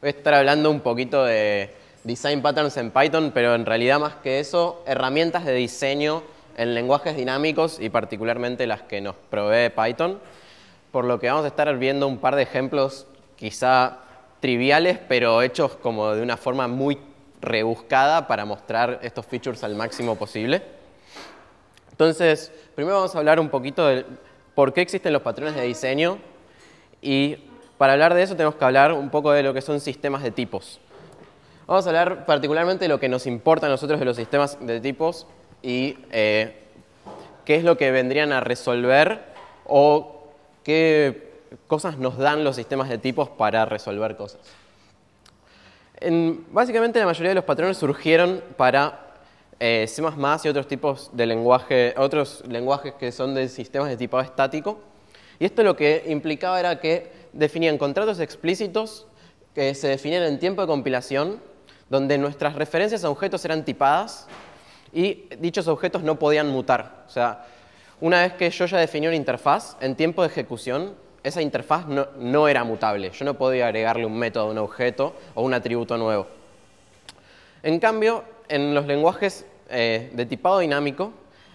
Voy a estar hablando un poquito de design patterns en Python, pero en realidad más que eso, herramientas de diseño en lenguajes dinámicos y particularmente las que nos provee Python. Por lo que vamos a estar viendo un par de ejemplos quizá triviales, pero hechos como de una forma muy rebuscada para mostrar estos features al máximo posible. Entonces, primero vamos a hablar un poquito de por qué existen los patrones de diseño y para hablar de eso tenemos que hablar un poco de lo que son sistemas de tipos. Vamos a hablar particularmente de lo que nos importa a nosotros de los sistemas de tipos y eh, qué es lo que vendrían a resolver o qué cosas nos dan los sistemas de tipos para resolver cosas. básicamente la mayoría de los patrones surgieron para eh, C++ y otros tipos de lenguaje, otros lenguajes que son de sistemas de tipado estático. Y esto lo que implicaba era que definían contratos explícitos que se definían en tiempo de compilación, donde nuestras referencias a objetos eran tipadas y dichos objetos no podían mutar. O sea, una vez que yo ya definí una interfaz, en tiempo de ejecución, esa interfaz no, era mutable. Yo no podía agregarle un método a un objeto o un atributo nuevo. En cambio, en los lenguajes eh, de tipado dinámico,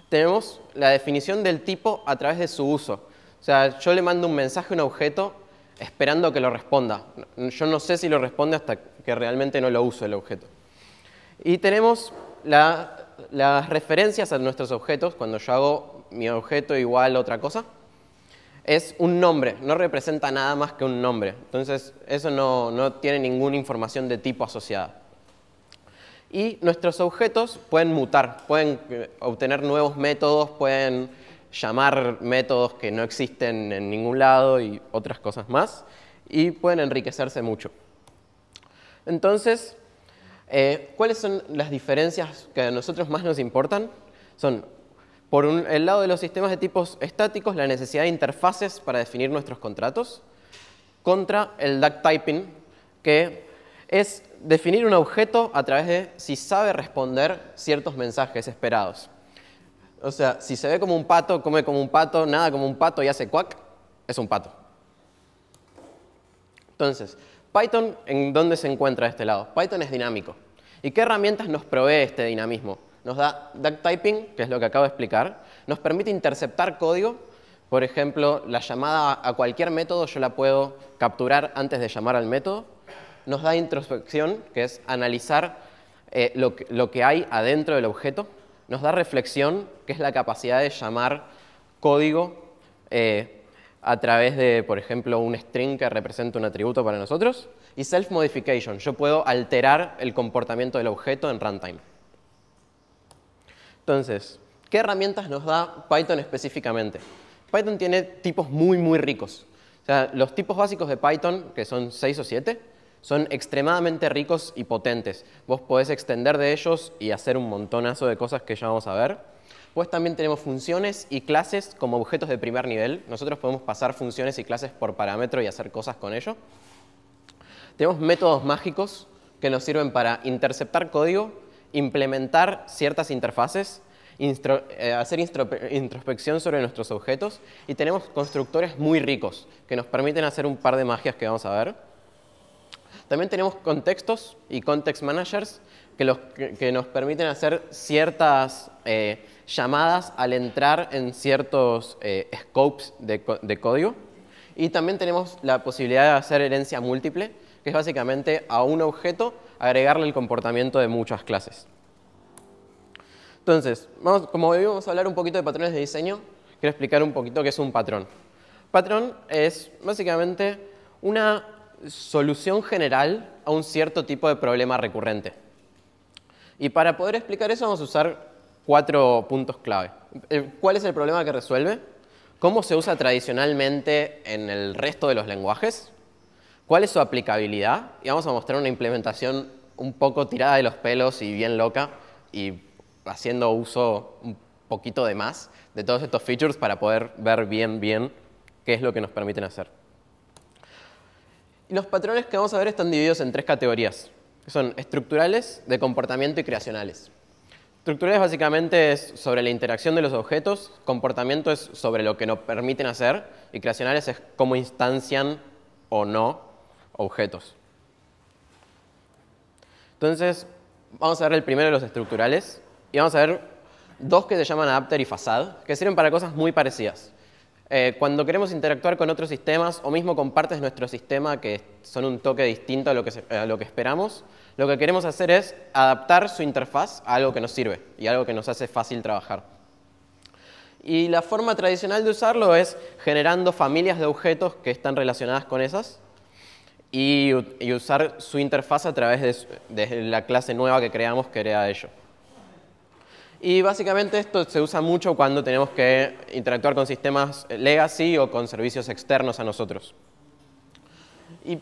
tenemos la definición del tipo a través de su uso. O sea, yo le mando un mensaje a un objeto esperando que lo responda. Yo no sé si lo responde hasta que realmente no lo uso el objeto. Y tenemos las referencias a nuestros objetos, cuando yo hago mi objeto igual a otra cosa, es un nombre, no representa nada más que un nombre. Entonces, eso no, no tiene ninguna información de tipo asociada. Y nuestros objetos pueden mutar, pueden eh, obtener nuevos métodos, pueden llamar métodos que no existen en ningún lado y otras cosas más, y pueden enriquecerse mucho. Entonces, eh, ¿cuáles son las diferencias que a nosotros más nos importan? Son, por un, el lado de los sistemas de tipos estáticos, la necesidad de interfaces para definir nuestros contratos, contra el duck typing, que es definir un objeto a través de si sabe responder ciertos mensajes esperados. O sea, si se ve como un pato, come como un pato, nada como un pato y hace cuac, es un pato. Entonces, Python, ¿en dónde se encuentra este lado? Python es dinámico. ¿Y qué herramientas nos provee este dinamismo? Nos da duck typing, que es lo que acabo de explicar. Nos permite interceptar código. Por ejemplo, la llamada a cualquier método yo la puedo capturar antes de llamar al método. Nos da introspección, que es analizar eh, lo, que, lo que hay adentro del objeto. Nos da reflexión, que es la capacidad de llamar código eh, a través de, por ejemplo, un string que representa un atributo para nosotros. Y self-modification, yo puedo alterar el comportamiento del objeto en runtime. Entonces, ¿qué herramientas nos da Python específicamente? Python tiene tipos muy, muy ricos. O sea, los tipos básicos de Python, que son 6 o 7, son extremadamente ricos y potentes. Vos podés extender de ellos y hacer un montonazo de cosas que ya vamos a ver. Pues también tenemos funciones y clases como objetos de primer nivel. Nosotros podemos pasar funciones y clases por parámetro y hacer cosas con ello. Tenemos métodos mágicos que nos sirven para interceptar código, implementar ciertas interfaces, eh, hacer introspección sobre nuestros objetos y tenemos constructores muy ricos que nos permiten hacer un par de magias que vamos a ver. También tenemos contextos y context managers que, nos permiten hacer ciertas eh, llamadas al entrar en ciertos eh, scopes de, de código. Y también tenemos la posibilidad de hacer herencia múltiple, que es básicamente a un objeto agregarle el comportamiento de muchas clases. Entonces, como hoy vamos a hablar un poquito de patrones de diseño, quiero explicar un poquito qué es un patrón. Patrón es básicamente una solución general a un cierto tipo de problema recurrente. Y para poder explicar eso vamos a usar cuatro puntos clave. Eh, ¿Cuál es el problema que resuelve? ¿Cómo se usa tradicionalmente en el resto de los lenguajes? ¿Cuál es su aplicabilidad? Y vamos a mostrar una implementación un poco tirada de los pelos y bien loca y haciendo uso un poquito de más de todos estos features para poder ver bien, bien qué es lo que nos permiten hacer los patrones que vamos a ver están divididos en tres categorías, que son estructurales, de comportamiento y creacionales. Estructurales básicamente es sobre la interacción de los objetos, comportamiento es sobre lo que nos permiten hacer y creacionales es cómo instancian o no objetos. Entonces, vamos a ver el primero de los estructurales y vamos a ver dos que se llaman adapter y facade, que sirven para cosas muy parecidas. Eh, cuando queremos interactuar con otros sistemas o mismo con partes de nuestro sistema que son un toque distinto a lo, que, esperamos, lo que queremos hacer es adaptar su interfaz a algo que nos sirve y algo que nos hace fácil trabajar. Y la forma tradicional de usarlo es generando familias de objetos que están relacionadas con esas y, usar su interfaz a través de, la clase nueva que creamos que era ello. Y básicamente esto se usa mucho cuando tenemos que interactuar con sistemas legacy o con servicios externos a nosotros. Y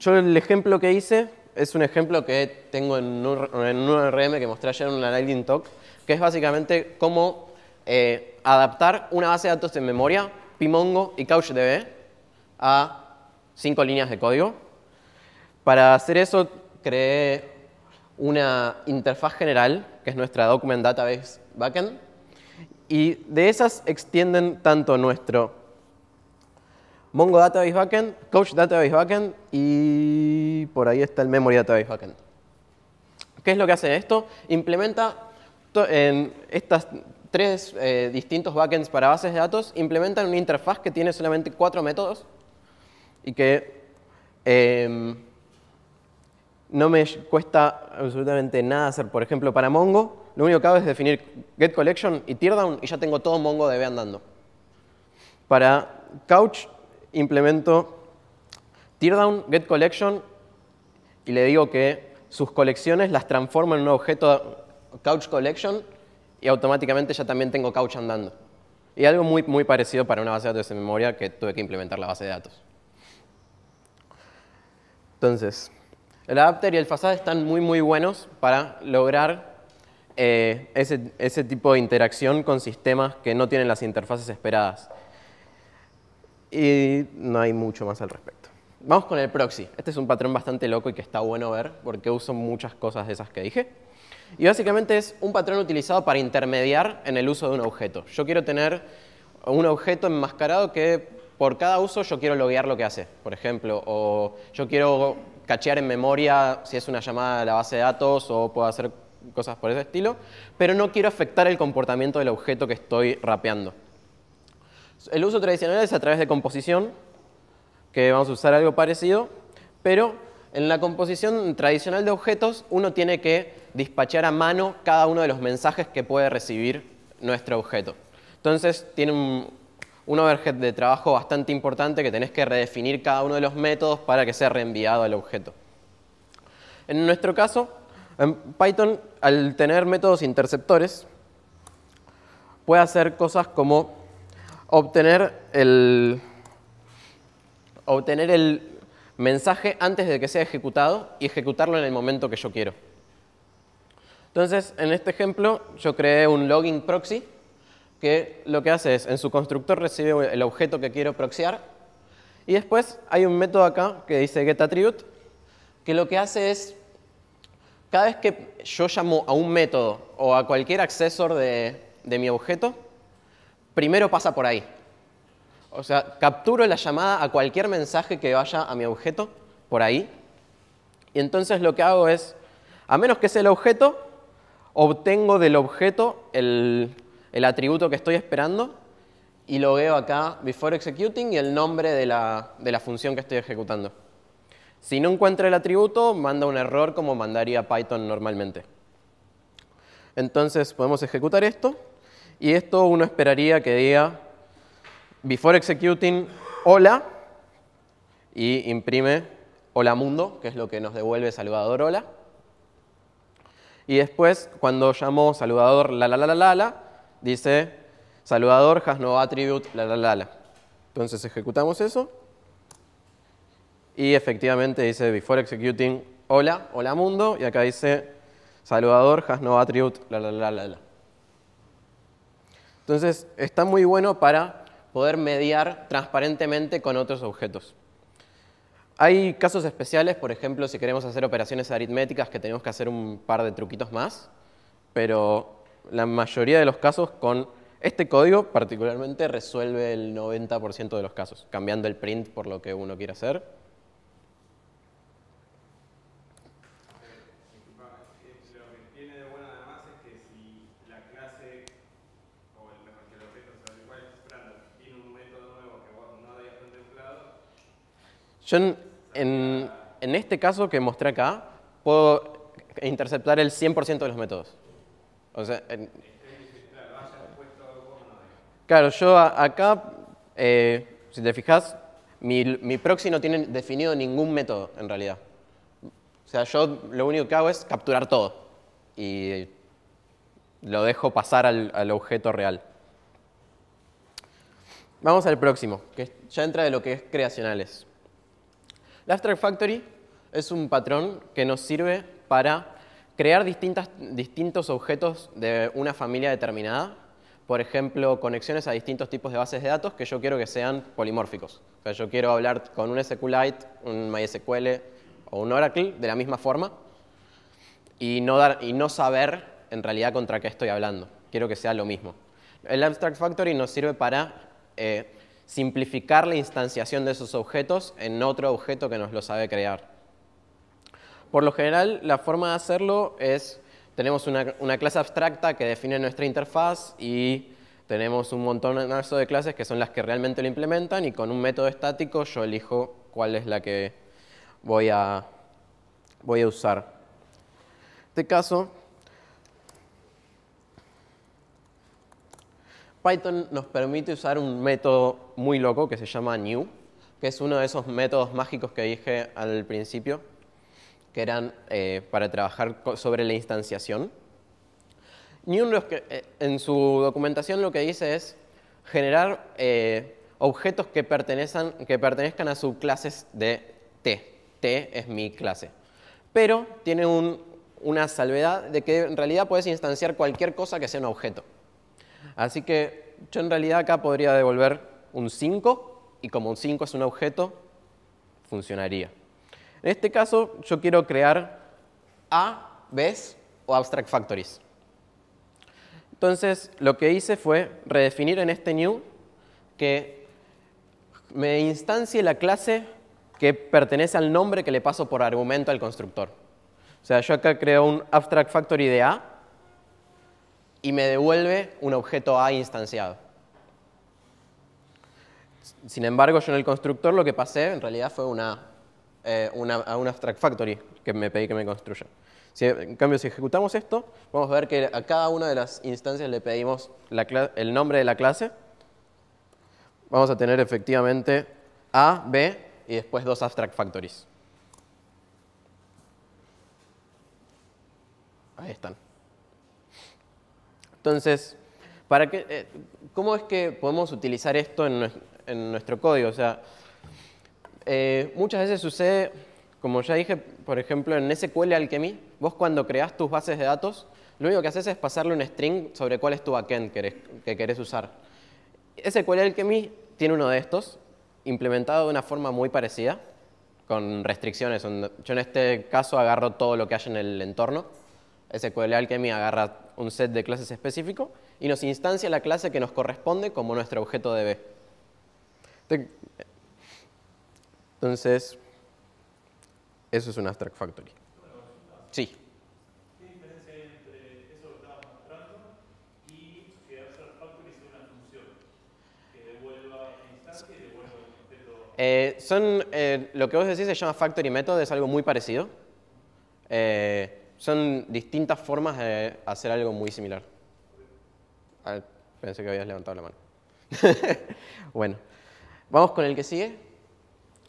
yo el ejemplo que hice es un ejemplo que tengo en un, RM que mostré ayer en una Lightning Talk, que es básicamente cómo eh, adaptar una base de datos en memoria, Pimongo y CouchDB, a cinco líneas de código. Para hacer eso creé una interfaz general que es nuestra Document Database Backend, y de esas extienden tanto nuestro Mongo Database Backend, Coach Database Backend y por ahí está el Memory Database Backend. ¿Qué es lo que hace esto? Implementa en estas tres eh, distintos backends para bases de datos, implementan una interfaz que tiene solamente cuatro métodos y que em, no me cuesta absolutamente nada hacer. Por ejemplo, para Mongo, lo único que hago es definir getCollection y teardown y ya tengo todo Mongo andando. Para Couch implemento teardown, get y le digo que sus colecciones las transformo en un objeto couch collection y automáticamente ya también tengo couch andando. Y algo muy, muy parecido para una base de datos de memoria que tuve que implementar la base de datos. Entonces, el adapter y el facade están muy muy buenos para lograr eh, ese, ese, tipo de interacción con sistemas que no tienen las interfaces esperadas. Y no hay mucho más al respecto. Vamos con el proxy. Este es un patrón bastante loco y que está bueno ver porque uso muchas cosas de esas que dije. Y básicamente es un patrón utilizado para intermediar en el uso de un objeto. Yo quiero tener un objeto enmascarado que por cada uso yo quiero loguear lo que hace, por ejemplo, o yo quiero cachear en memoria si es una llamada a la base de datos o puedo hacer cosas por ese estilo, pero no quiero afectar el comportamiento del objeto que estoy rapeando. El uso tradicional es a través de composición, que vamos a usar algo parecido, pero en la composición tradicional de objetos uno tiene que despachar a mano cada uno de los mensajes que puede recibir nuestro objeto. Entonces tiene un, un overhead de trabajo bastante importante que tenés que redefinir cada uno de los métodos para que sea reenviado al objeto. En nuestro caso, en Python, al tener métodos interceptores, puede hacer cosas como obtener el, obtener el mensaje antes de que sea ejecutado y ejecutarlo en el momento que yo quiero. Entonces, en este ejemplo, yo creé un login proxy que lo que hace es, en su constructor recibe el objeto que quiero proxiar, y después hay un método acá que dice getAttribute, que lo que hace es, cada vez que yo llamo a un método o a cualquier accesor de, de mi objeto, primero pasa por ahí. O sea, capturo la llamada a cualquier mensaje que vaya a mi objeto por ahí. Y entonces lo que hago es, a menos que sea el objeto, obtengo del objeto el, el atributo que estoy esperando y lo veo acá before executing y el nombre de la, función que estoy ejecutando. Si no encuentra el atributo, manda un error como mandaría Python normalmente. Entonces podemos ejecutar esto y esto uno esperaría que diga before executing hola y imprime hola mundo, que es lo que nos devuelve saludador hola. Y después, cuando saludador la la la la la la, dice saludador has no attribute, la la la la. Entonces ejecutamos eso y efectivamente dice before executing hola, hola mundo y acá dice saludador has no attribute, la la la la la. Entonces está muy bueno para poder mediar transparentemente con otros objetos. Hay casos especiales, por ejemplo, si queremos hacer operaciones aritméticas que tenemos que hacer un par de truquitos más, pero la mayoría de los casos con este código particularmente resuelve el 90% de los casos, cambiando el print por lo que uno quiera hacer. Yo en, en este caso que mostré acá, puedo interceptar el 100% de los métodos. O sea, Claro, yo acá, eh, si te fijas, mi, proxy no tiene definido ningún método en realidad. O sea, yo lo único que hago es capturar todo y lo dejo pasar al, objeto real. Vamos al próximo, que ya entra de lo que es creacionales. La Abstract Factory es un patrón que nos sirve para crear distintos objetos de una familia determinada, por ejemplo, conexiones a distintos tipos de bases de datos que yo quiero que sean polimórficos. O sea, yo quiero hablar con un SQLite, un MySQL o un Oracle de la misma forma y no, dar, y no saber en realidad contra qué estoy hablando. Quiero que sea lo mismo. El Abstract Factory nos sirve para eh, simplificar la instanciación de esos objetos en otro objeto que nos lo sabe crear. Por lo general, la forma de hacerlo es, tenemos una, clase abstracta que define nuestra interfaz y tenemos un montón de clases que son las que realmente lo implementan y con un método estático yo elijo cuál es la que voy a, voy a usar. En este caso, Python nos permite usar un método muy loco que se llama new, que es uno de esos métodos mágicos que dije al principio, que eran eh, para trabajar sobre la instanciación. Newton eh, en su documentación lo que dice es generar eh, objetos que, pertenezcan, que pertenezcan a subclases de T. T es mi clase. Pero tiene una salvedad de que en realidad puedes instanciar cualquier cosa que sea un objeto. Así que yo en realidad acá podría devolver un 5 y como un 5 es un objeto, funcionaría. En este caso, yo quiero crear A, Bs o Abstract Factories. Entonces, lo que hice fue redefinir en este new que me instancie la clase que pertenece al nombre que le paso por argumento al constructor. O sea, yo acá creo un Abstract Factory de A y me devuelve un objeto A instanciado. Sin embargo, yo en el constructor lo que pasé en realidad fue una eh, una, a un abstract factory que me pedí que me construya. en cambio, si ejecutamos esto, vamos a ver que a cada una de las instancias le pedimos el nombre de la clase. Vamos a tener efectivamente A, B y después dos abstract factories. Ahí están. Entonces, ¿para eh, ¿cómo es que podemos utilizar esto en, en nuestro código? O sea, eh, muchas veces sucede, como ya dije, por ejemplo, en SQL Alchemy, vos cuando creas tus bases de datos, lo único que haces es pasarle un string sobre cuál es tu backend que, que querés usar. SQL Alchemy tiene uno de estos, implementado de una forma muy parecida, con restricciones. Yo en este caso agarro todo lo que hay en el entorno. SQL Alchemy agarra un set de clases específico y nos instancia la clase que nos corresponde como nuestro objeto DB. Entonces, eso es un Abstract Factory. Sí. ¿Qué diferencia hay entre eso que estaba mostrando y que Abstract Factory sea una función que devuelva una instancia y devuelva un objeto? Eh, son, eh, lo que vos decís se llama Factory Method, es algo muy parecido. Eh, son distintas formas de hacer algo muy similar. Ah, pensé que habías levantado la mano. bueno, vamos con el que sigue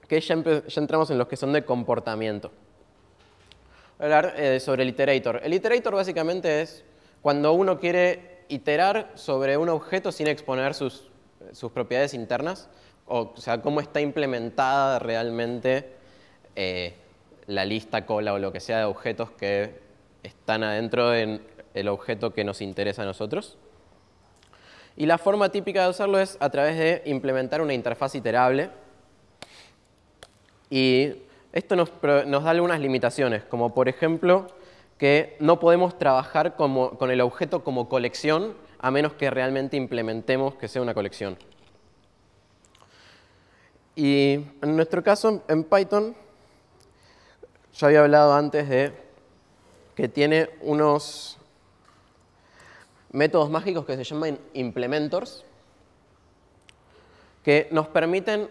que ya, entramos en los que son de comportamiento. hablar eh, sobre el iterator. El iterator básicamente es cuando uno quiere iterar sobre un objeto sin exponer sus, propiedades internas, o, sea, cómo está implementada realmente eh, la lista, cola o lo que sea de objetos que están adentro en el objeto que nos interesa a nosotros. Y la forma típica de usarlo es a través de implementar una interfaz iterable, y esto nos, da algunas limitaciones, como por ejemplo que no podemos trabajar como, con el objeto como colección a menos que realmente implementemos que sea una colección. Y en nuestro caso, en Python, yo había hablado antes de que tiene unos métodos mágicos que se llaman implementors, que nos permiten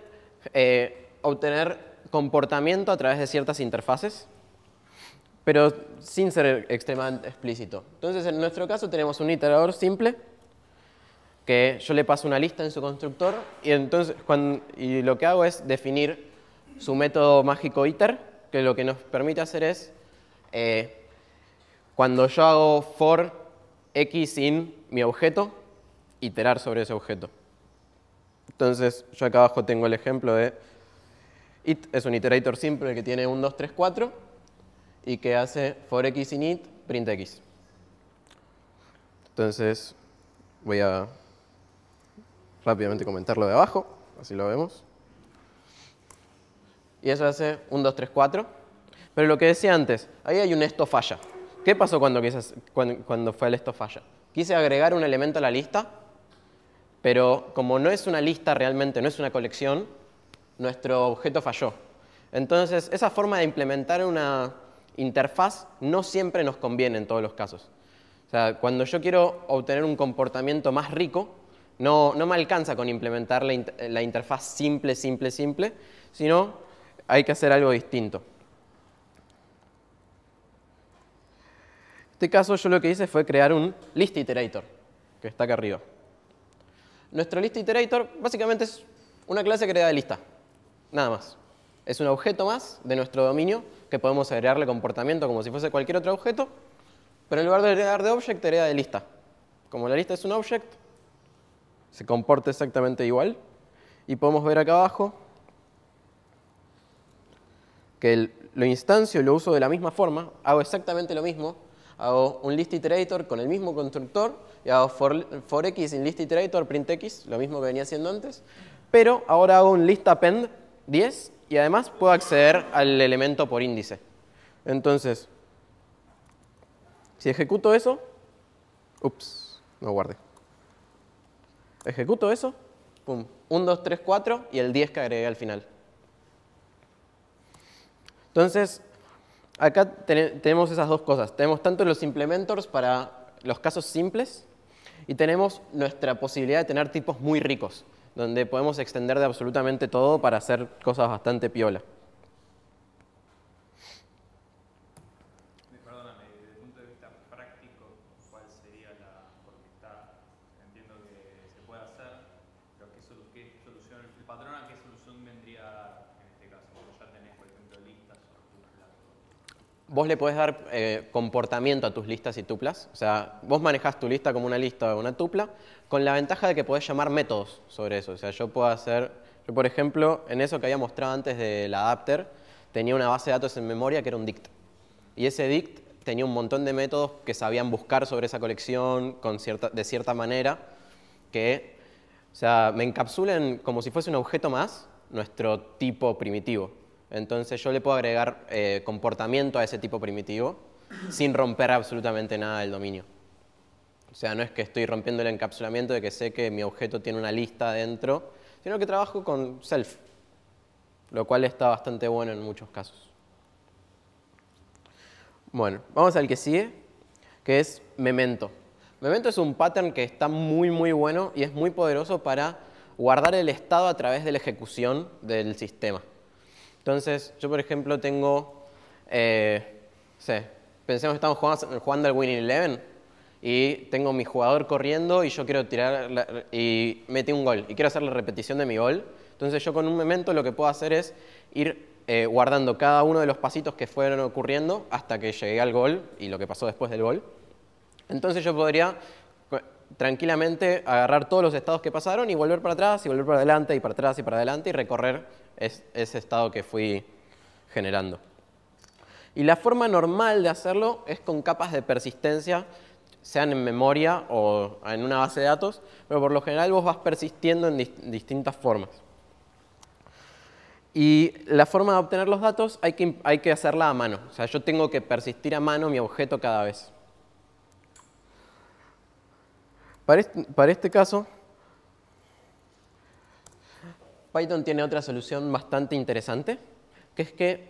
eh, obtener comportamiento a través de ciertas interfaces, pero sin ser extremadamente explícito. Entonces, en nuestro caso tenemos un iterador simple, que yo le paso una lista en su constructor, y, entonces, cuando, lo que hago es definir su método mágico iter, que lo que nos permite hacer es, eh, cuando yo hago for x in mi objeto, iterar sobre ese objeto. Entonces, yo acá abajo tengo el ejemplo de It es un iterator simple que tiene un 2, 3, 4 y que hace for x in it, print x. Entonces, voy a rápidamente comentarlo de abajo, así lo vemos. Y eso hace un 2, 3, 4. Pero lo que decía antes, ahí hay un esto falla. ¿Qué pasó cuando, quise, cuando, cuando fue el esto falla? Quise agregar un elemento a la lista, pero como no es una lista realmente, no es una colección, nuestro objeto falló. Entonces, esa forma de implementar una interfaz no siempre nos conviene en todos los casos. O sea, cuando yo quiero obtener un comportamiento más rico, no, me alcanza con implementar la, la interfaz simple, simple, simple, sino hay que hacer algo distinto. En este caso yo lo que hice fue crear un list iterator, que está acá arriba. Nuestro list iterator básicamente es una clase creada de lista nada más. Es un objeto más de nuestro dominio que podemos agregarle comportamiento como si fuese cualquier otro objeto, pero en lugar de agregar de object, hereda de lista. Como la lista es un object, se comporta exactamente igual. Y podemos ver acá abajo que lo instancio y lo uso de la misma forma, hago exactamente lo mismo, hago un list iterator con el mismo constructor y hago for, x in list iterator x, lo mismo que venía haciendo antes, pero ahora hago un list append 10 y además puedo acceder al elemento por índice. Entonces, si ejecuto eso, ups, no guardé. Ejecuto eso, pum, 1, 2, 3, 4 y el 10 que agregué al final. Entonces, acá tenemos esas dos cosas. Tenemos tanto los implementors para los casos simples y tenemos nuestra posibilidad de tener tipos muy ricos donde podemos extender de absolutamente todo para hacer cosas bastante piola. vos le podés dar eh, comportamiento a tus listas y tuplas. O sea, vos manejas tu lista como una lista o una tupla, con la ventaja de que podés llamar métodos sobre eso. O sea, yo puedo hacer, yo por ejemplo, en eso que había mostrado antes del adapter, tenía una base de datos en memoria que era un dict. Y ese dict tenía un montón de métodos que sabían buscar sobre esa colección de cierta manera, que, o sea, me encapsulan como si fuese un objeto más nuestro tipo primitivo. Entonces yo le puedo agregar eh, comportamiento a ese tipo primitivo sin romper absolutamente nada del dominio. O sea, no es que estoy rompiendo el encapsulamiento de que sé que mi objeto tiene una lista dentro, sino que trabajo con self, lo cual está bastante bueno en muchos casos. Bueno, vamos al que sigue, que es memento. Memento es un pattern que está muy, muy bueno y es muy poderoso para guardar el estado a través de la ejecución del sistema. Entonces, yo por ejemplo tengo, eh, sé, pensemos que estamos jugando, al Winning Eleven y tengo mi jugador corriendo y yo quiero tirar y metí un gol y quiero hacer la repetición de mi gol. Entonces yo con un momento lo que puedo hacer es ir eh, guardando cada uno de los pasitos que fueron ocurriendo hasta que llegué al gol y lo que pasó después del gol. Entonces yo podría tranquilamente agarrar todos los estados que pasaron y volver para atrás y volver para adelante y para atrás y para adelante y recorrer ese estado que fui generando. Y la forma normal de hacerlo es con capas de persistencia, sean en memoria o en una base de datos, pero por lo general vos vas persistiendo en distintas formas. Y la forma de obtener los datos hay que, hay que hacerla a mano, o sea, yo tengo que persistir a mano mi objeto cada vez. Para este, caso, Python tiene otra solución bastante interesante, que es que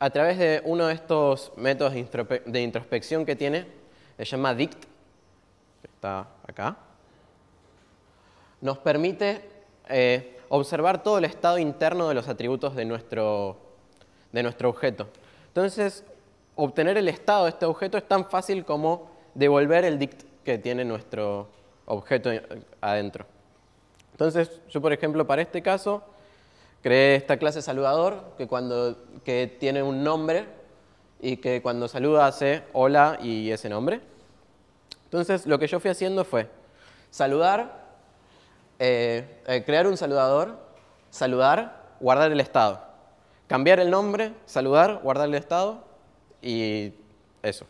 a través de uno de estos métodos de introspección que tiene, se llama dict, que está acá, nos permite eh, observar todo el estado interno de los atributos de nuestro, de nuestro objeto. Entonces, obtener el estado de este objeto es tan fácil como devolver el dict que tiene nuestro, objeto adentro. Entonces, yo por ejemplo, para este caso, creé esta clase saludador que, cuando, tiene un nombre y que cuando saluda hace hola y ese nombre. Entonces, lo que yo fui haciendo fue saludar, eh, eh, crear un saludador, saludar, guardar el estado. Cambiar el nombre, saludar, guardar el estado y eso.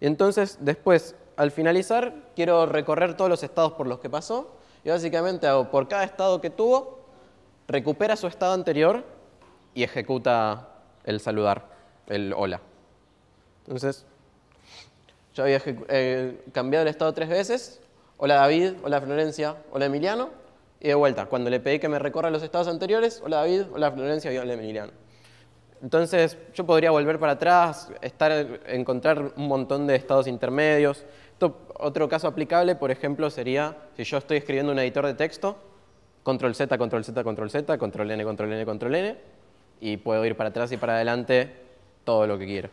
Y entonces, después, al finalizar quiero recorrer todos los estados por los que pasó y básicamente hago por cada estado que tuvo, recupera su estado anterior y ejecuta el saludar, el hola. Entonces, yo había eh, cambiado el estado tres veces, hola David, hola Florencia, hola Emiliano, y de vuelta, cuando le pedí que me recorra los estados anteriores, hola David, hola Florencia y hola Emiliano. Entonces yo podría volver para atrás, estar, encontrar un montón de estados intermedios. otro caso aplicable, por ejemplo, sería si yo estoy escribiendo un editor de texto, control Z, control Z, control Z, control N, control N, control N, y puedo ir para atrás y para adelante todo lo que quiero.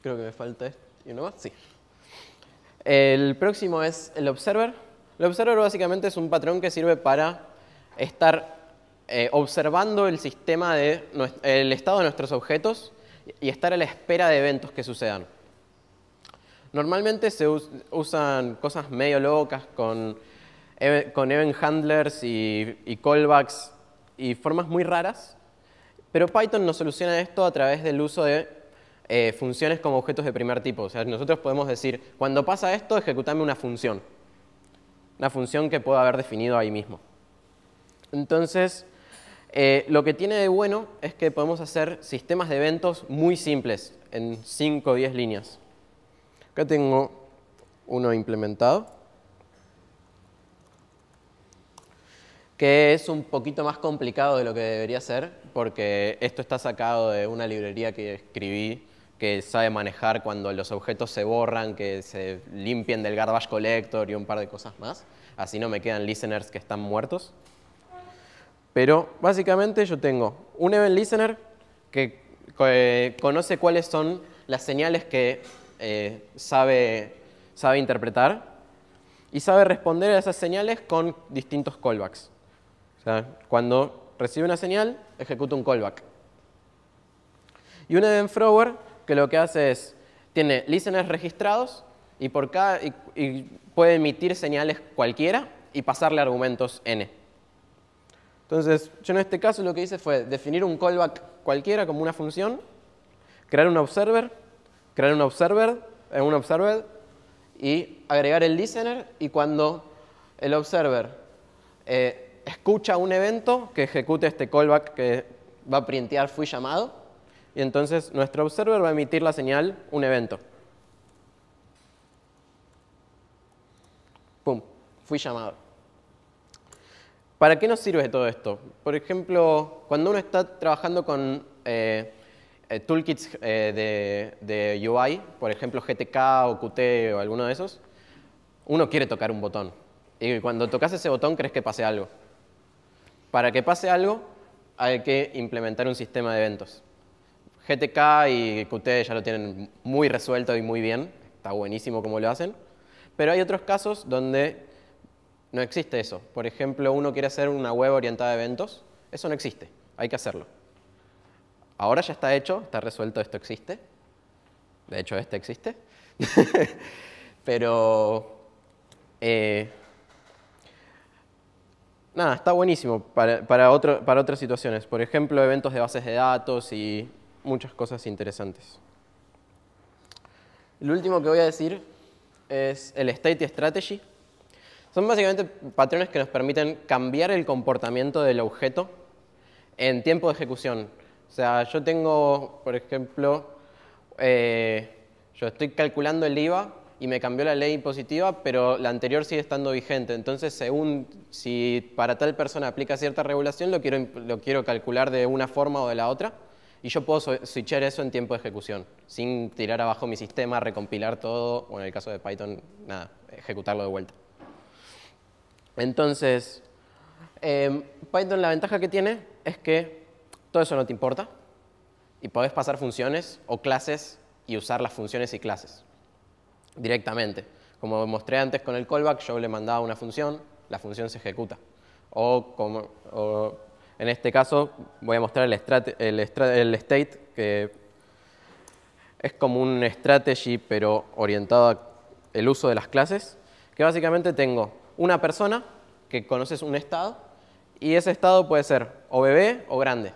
Creo que me falta este. ¿Y uno más? Sí. El próximo es el observer. El observer básicamente es un patrón que sirve para estar eh, observando el sistema de el estado de nuestros objetos y estar a la espera de eventos que sucedan. Normalmente se usan cosas medio locas con, con event handlers y, callbacks y formas muy raras, pero Python nos soluciona esto a través del uso de eh, funciones como objetos de primer tipo. O sea, nosotros podemos decir, cuando pasa esto, ejecutame una función. Una función que puedo haber definido ahí mismo. Entonces, eh, lo que tiene de bueno es que podemos hacer sistemas de eventos muy simples, en 5 o 10 líneas. Acá tengo uno implementado, que es un poquito más complicado de lo que debería ser, porque esto está sacado de una librería que escribí que sabe manejar cuando los objetos se borran, que se limpien del garbage collector y un par de cosas más. Así no me quedan listeners que están muertos. Pero básicamente yo tengo un event listener que eh, conoce cuáles son las señales que eh, sabe, sabe interpretar y sabe responder a esas señales con distintos callbacks. O sea, cuando recibe una señal, ejecuta un callback. Y un event thrower que lo que hace es, tiene listeners registrados y, por cada, y puede emitir señales cualquiera y pasarle argumentos n. Entonces, yo en este caso lo que hice fue definir un callback cualquiera como una función, crear un observer, crear un observer, eh, un observer y agregar el listener y cuando el observer eh, escucha un evento que ejecute este callback que va a printear fui llamado y entonces nuestro observer va a emitir la señal un evento. Pum, fui llamado. ¿Para qué nos sirve todo esto? Por ejemplo, cuando uno está trabajando con eh, eh, toolkits eh, de, de, UI, por ejemplo GTK o Qt o alguno de esos, uno quiere tocar un botón. Y cuando tocas ese botón crees que pase algo. Para que pase algo hay que implementar un sistema de eventos. GTK y Qt ya lo tienen muy resuelto y muy bien. Está buenísimo como lo hacen. Pero hay otros casos donde no existe eso. Por ejemplo, uno quiere hacer una web orientada a eventos. Eso no existe. Hay que hacerlo. Ahora ya está hecho, está resuelto, esto existe. De hecho, este existe. Pero... Eh, nada, está buenísimo para, para, para otras situaciones. Por ejemplo, eventos de bases de datos y muchas cosas interesantes. Lo último que voy a decir es el State Strategy. Son básicamente patrones que nos permiten cambiar el comportamiento del objeto en tiempo de ejecución. O sea, yo tengo, por ejemplo, eh, yo estoy calculando el IVA y me cambió la ley impositiva, pero la anterior sigue estando vigente. Entonces, según si para tal persona aplica cierta regulación, lo quiero, lo quiero calcular de una forma o de la otra. Y yo puedo switchar eso en tiempo de ejecución, sin tirar abajo mi sistema, recompilar todo, o en el caso de Python, nada, ejecutarlo de vuelta. Entonces, em, Python la ventaja que tiene es que todo eso no te importa y podés pasar funciones o clases y usar las funciones y clases directamente. Como mostré antes con el callback, yo le mandaba una función, la función se ejecuta. O, como, en este caso voy a mostrar el, el state, que es como un strategy pero orientado al uso de las clases, que básicamente tengo una persona que conoces un estado y ese estado puede ser o bebé o grande.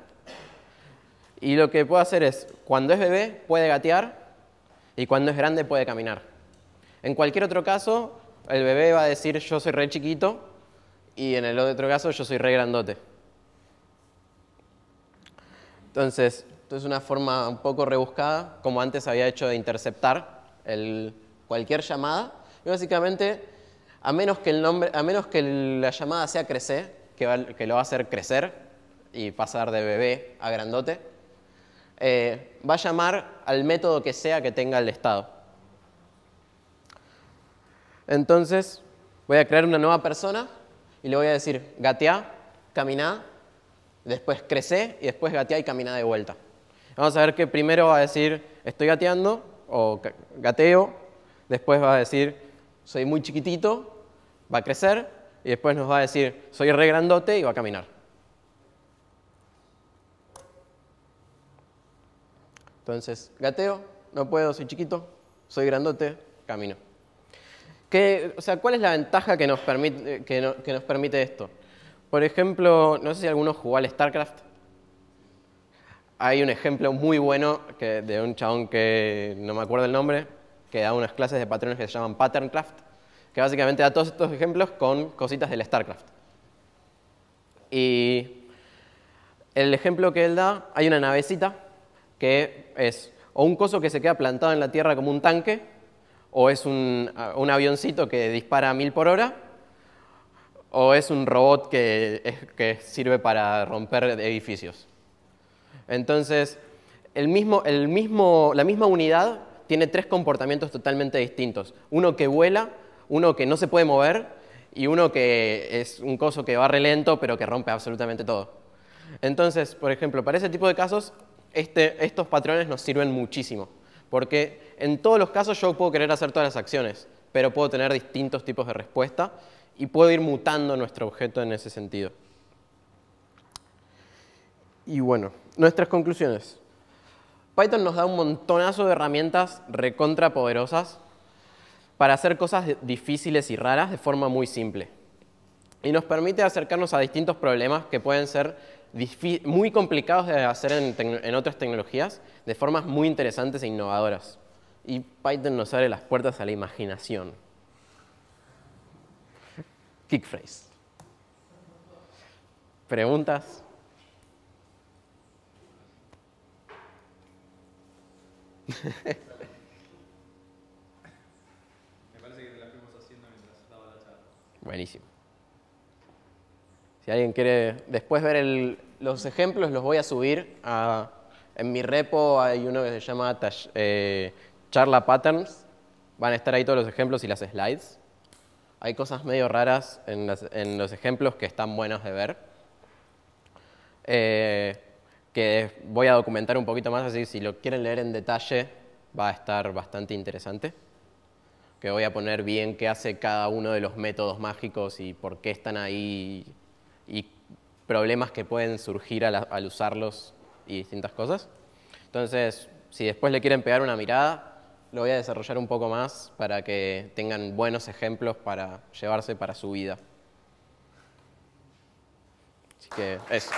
Y lo que puede hacer es, cuando es bebé puede gatear y cuando es grande puede caminar. En cualquier otro caso, el bebé va a decir yo soy re chiquito y en el otro caso yo soy re grandote. Entonces, esto es una forma un poco rebuscada, como antes había hecho de interceptar cualquier llamada. Y básicamente a menos que, a menos que la llamada sea crecer, que, lo va a hacer crecer y pasar de bebé a grandote, eh, va a llamar al método que sea que tenga el estado. Entonces, voy a crear una nueva persona y le voy a decir gateá, caminá, después crece y después gateá y caminá de vuelta. Vamos a ver que primero va a decir estoy gateando o gateo, después va a decir soy muy chiquitito Va a crecer y después nos va a decir, soy re grandote y va a caminar. Entonces, gateo, no puedo, soy chiquito, soy grandote, camino. ¿Qué, o sea, ¿Cuál es la ventaja que nos, permite, nos permite esto? Por ejemplo, no sé si alguno jugó al StarCraft. Hay un ejemplo muy bueno que, de un chabón que no me acuerdo el nombre, que da unas clases de patrones que se llaman Patterncraft, que básicamente da todos estos ejemplos con cositas del StarCraft. Y el ejemplo que él da, hay una navecita que es o un coso que se queda plantado en la tierra como un tanque, o es un, uh, avioncito que dispara a mil por hora, o es un robot que, sirve para romper edificios. Entonces, mismo, mismo, la misma unidad tiene tres comportamientos totalmente distintos. Uno que vuela, uno que no se puede mover y uno que es un coso que va re lento pero que rompe absolutamente todo. Entonces, por ejemplo, para ese tipo de casos, este, estos patrones nos sirven muchísimo, porque en todos los casos yo puedo querer hacer todas las acciones, pero puedo tener distintos tipos de respuesta y puedo ir mutando nuestro objeto en ese sentido. Y bueno, nuestras conclusiones. Python nos da un montonazo de herramientas recontra poderosas para hacer cosas difíciles y raras de forma muy simple. Y nos permite acercarnos a distintos problemas que pueden ser muy complicados de hacer en, otras tecnologías de formas muy interesantes e innovadoras. Y Python nos abre las puertas a la imaginación. phrase. ¿Preguntas? Buenísimo. Si alguien quiere después ver los ejemplos, los voy a subir. en mi repo hay uno que se llama eh, Charla Patterns. Van a estar ahí todos los ejemplos y las slides. Hay cosas medio raras en, los ejemplos que están buenos de ver. Eh, que voy a documentar un poquito más, así que si lo quieren leer en detalle va a estar bastante interesante que voy a poner bien qué hace cada uno de los métodos mágicos y por qué están ahí y problemas que pueden surgir al, al usarlos y distintas cosas. Entonces, si después le quieren pegar una mirada, lo voy a desarrollar un poco más para que tengan buenos ejemplos para llevarse para su vida. Así que eso.